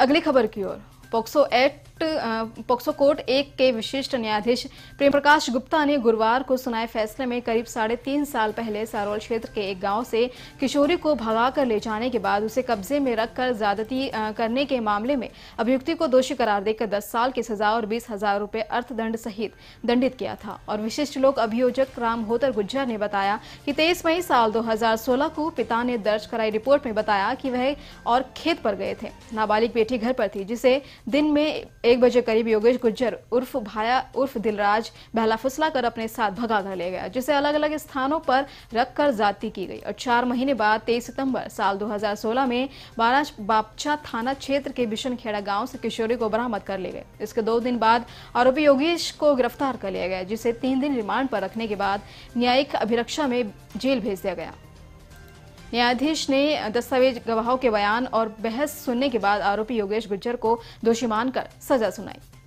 अगली खबर की ओर POCSO act court POCSO court एक के विशिष्ट न्यायाधीश प्रेम प्रकाश गुप्ता ने गुरुवार को सुनाए फैसले में करीब साढ़े तीन साल पहले सारोल क्षेत्र के एक गांव से किशोरी को भगाकर ले जाने के बाद उसे कब्जे में रखकर ज्यादती करने के मामले में अभियुक्ति को दोषी करार देकर दस साल की सजा और बीस हजार रूपए अर्थदंड सहित दंडित किया था और विशिष्ट लोक अभियोजक राम होतर गुज्जर ने बताया कि तेईस मई साल दो को पिता ने दर्ज कराई रिपोर्ट में बताया कि वह और खेत पर गए थे नाबालिग बेटी घर पर थी जिसे दिन में एक बजे करीब योगेश गुज्जर उर्फ भाया उर्फ दिलराज बहला फुसला कर अपने साथ भगा कर ले गया जिसे अलग अलग स्थानों पर रखकर जाति की गई और चार महीने बाद तेईस सितंबर साल 2016 में बारा बापचा थाना क्षेत्र के बिशनखेड़ा गांव से किशोरी को बरामद कर ले गए इसके दो दिन बाद आरोपी योगेश को गिरफ्तार कर लिया गया जिसे तीन दिन रिमांड पर रखने के बाद न्यायिक अभिरक्षा में जेल भेज दिया गया न्यायाधीश ने दस्तावेज गवाहों के बयान और बहस सुनने के बाद आरोपी योगेश गुज्जर को दोषी मानकर सजा सुनाई